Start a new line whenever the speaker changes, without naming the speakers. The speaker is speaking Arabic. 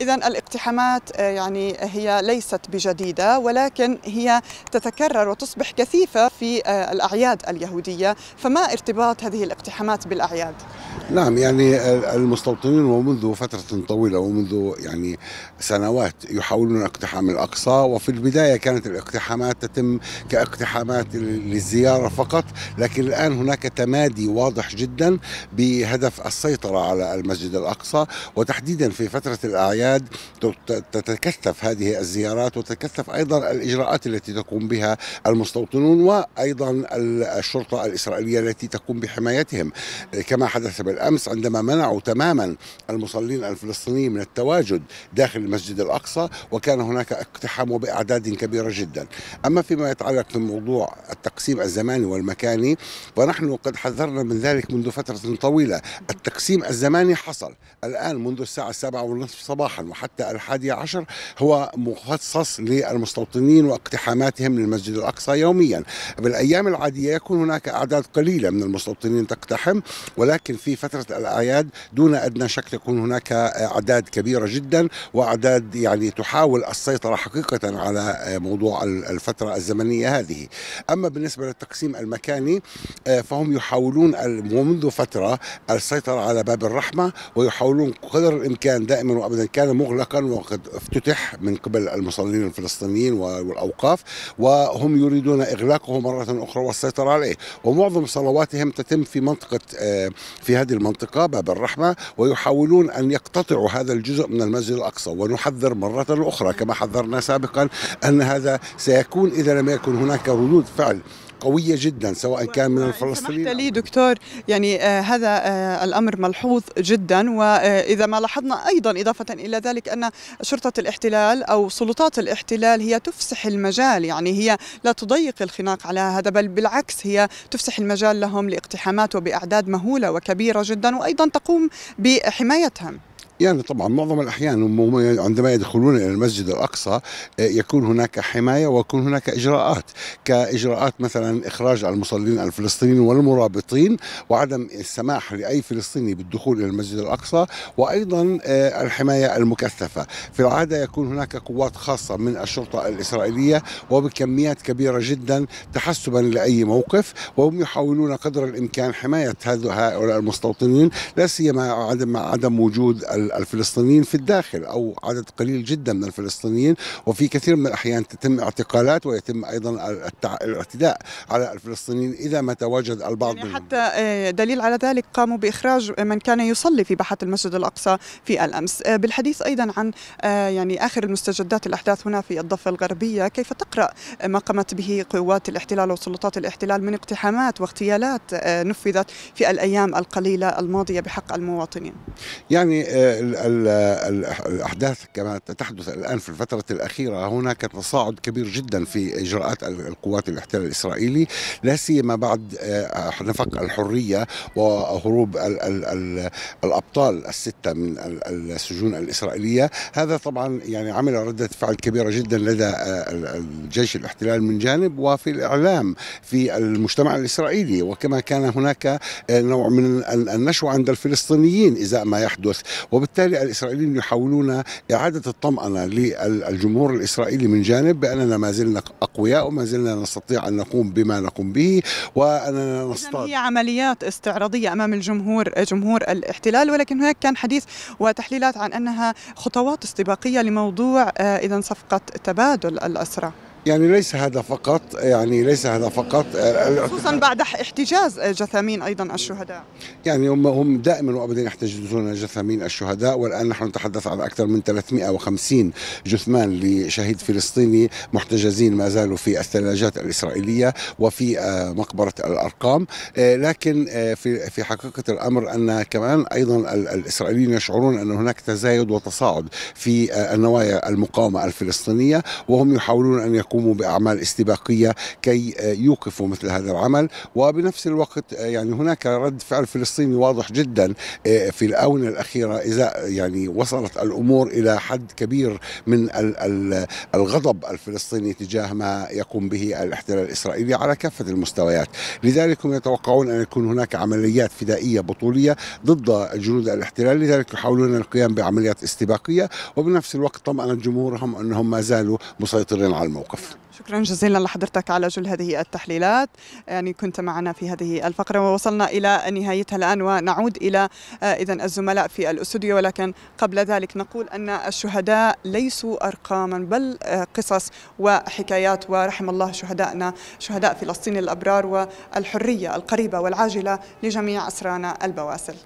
إذا الاقتحامات آه، يعني هي ليست بجديدة ولكن هي تتكرر وتصبح كثيفة في آه، الأعياد اليهودية فما ارتباط هذه الاقتحامات بالأعياد؟
نعم يعني المستوطنين ومنذ فترة طويلة ومنذ يعني سنوات يحاولون اقتحام الأقصى وفي البداية كانت الاقتحامات تتم كاقتحامات للزيارة فقط لكن الآن هناك تمادي واضح جدا بهدف السيطرة على المسجد الأقصى وتحديدا في فترة الأعياد تتكثف هذه الزيارات وتتكثف أيضا الإجراءات التي تقوم بها المستوطنون وأيضا الشرطة الإسرائيلية التي تقوم بحمايتهم كما حدث بال بالامس عندما منعوا تماما المصلين الفلسطينيين من التواجد داخل المسجد الاقصى وكان هناك اقتحام باعداد كبيره جدا. اما فيما يتعلق في موضوع التقسيم الزماني والمكاني فنحن قد حذرنا من ذلك منذ فتره طويله، التقسيم الزماني حصل الان منذ الساعه السابعة والنصف صباحا وحتى الحادية عشر هو مخصص للمستوطنين واقتحاماتهم للمسجد الأقصى يوميا بالأيام العادية يكون هناك أعداد قليلة من المستوطنين تقتحم ولكن في فترة فترة الأعياد دون أدنى شك تكون هناك أعداد كبيرة جدا وأعداد يعني تحاول السيطرة حقيقة على موضوع الفترة الزمنية هذه أما بالنسبة للتقسيم المكاني آه، فهم يحاولون منذ فترة السيطرة على باب الرحمة ويحاولون قدر الإمكان دائما وأبدا كان مغلقا وقد افتتح من قبل المصلين الفلسطينيين والأوقاف وهم يريدون إغلاقه مرة أخرى والسيطرة عليه ومعظم صلواتهم تتم في منطقة آه، في هذا هذه المنطقة باب الرحمة ويحاولون أن يقتطعوا هذا الجزء من المسجد الأقصى ونحذر مرة أخرى كما حذرنا سابقا أن هذا سيكون إذا لم يكن هناك ردود فعل قوية جدا سواء كان من الفلسطينيين لي دكتور يعني
آه هذا آه الأمر ملحوظ جدا وإذا ما لاحظنا أيضا إضافة إلى ذلك أن شرطة الاحتلال أو سلطات الاحتلال هي تفسح المجال يعني هي لا تضيق الخناق على هذا بل بالعكس هي تفسح المجال لهم لاقتحامات وبأعداد مهولة وكبيرة جدا وأيضا تقوم بحمايتهم
يعني طبعا معظم الأحيان عندما يدخلون إلى المسجد الأقصى آه، يكون هناك حماية ويكون هناك إجراءات كإجراءات مثلا إخراج المصلين الفلسطينيين والمرابطين وعدم السماح لأي فلسطيني بالدخول إلى المسجد الأقصى وأيضا آه، الحماية المكثفة في العادة يكون هناك قوات خاصة من الشرطة الإسرائيلية وبكميات كبيرة جدا تحسبا لأي موقف وهم يحاولون قدر الإمكان حماية هؤلاء المستوطنين لا سيما عدم عدم وجود الفلسطينيين في الداخل أو عدد قليل جدا من الفلسطينيين وفي كثير من الأحيان تتم اعتقالات ويتم أيضا الاعتداء على الفلسطينيين إذا ما تواجد البعض يعني
حتى آه، دليل على ذلك قاموا بإخراج من كان يصلي في باحة المسجد الأقصى في الأمس آه، بالحديث أيضا عن آه، يعني آخر المستجدات الأحداث هنا في الضفة الغربية كيف تقرأ ما قامت به قوات الاحتلال وسلطات الاحتلال من اقتحامات واغتيالات نفذت في الأيام القليلة الماضية بحق المواطنين
يعني الأحداث كما تحدث الآن في الفترة الأخيرة هناك تصاعد كبير جدا في إجراءات القوات الاحتلال الإسرائيلي لا سيما بعد آه، نفق الحرية وهروب الأبطال الستة من السجون الإسرائيلية هذا طبعا يعني عمل ردة فعل كبيرة جدا لدى آه، الجيش الاحتلال من جانب وفي الإعلام في المجتمع الإسرائيلي وكما كان هناك آه، نوع من النشوة عند الفلسطينيين إزاء ما يحدث وبالتالي الإسرائيليين يحاولون إعادة الطمأنة للجمهور الإسرائيلي من جانب بأننا ما زلنا أقوياء وما زلنا نستطيع أن نقوم بما نقوم به وأننا نصطاد هي
عمليات استعراضية أمام الجمهور جمهور الاحتلال ولكن هناك كان حديث وتحليلات عن أنها خطوات استباقية لموضوع آه، إذا صفقة تبادل الأسرى
يعني ليس هذا فقط يعني ليس هذا فقط خصوصا
بعد احتجاز جثامين ايضا الشهداء
يعني هم هم دائما وابدا يحتجزون جثامين الشهداء والان نحن نتحدث عن اكثر من 350 جثمان لشهيد فلسطيني محتجزين ما زالوا في الثلاجات الاسرائيليه وفي آه، مقبره الارقام آه، لكن آه، في في حقيقه الامر ان كمان ايضا الاسرائيليين يشعرون ان هناك تزايد وتصاعد في النوايا المقاومه الفلسطينيه وهم يحاولون ان يكون يقوموا باعمال استباقيه كي آه، يوقفوا مثل هذا العمل وبنفس الوقت آه، يعني هناك رد فعل فلسطيني واضح جدا آه، في الاونه الاخيره اذا يعني وصلت الامور الى حد كبير من الغضب الفلسطيني تجاه ما يقوم به الاحتلال الاسرائيلي على كافه المستويات لذلك هم يتوقعون ان يكون هناك عمليات فدائيه بطوليه ضد جنود الاحتلال لذلك يحاولون القيام بعمليات استباقيه وبنفس الوقت طمأن جمهورهم انهم ما زالوا مسيطرين على الموقف الظروف
شكرا جزيلا لحضرتك على جل هذه التحليلات يعني كنت معنا في هذه الفقرة ووصلنا إلى نهايتها الآن ونعود إلى آه، إذا الزملاء في الأستوديو ولكن قبل ذلك نقول أن الشهداء ليسوا أرقاما بل آه، قصص وحكايات ورحم الله شهدائنا شهداء فلسطين الأبرار والحرية القريبة والعاجلة لجميع أسرانا البواسل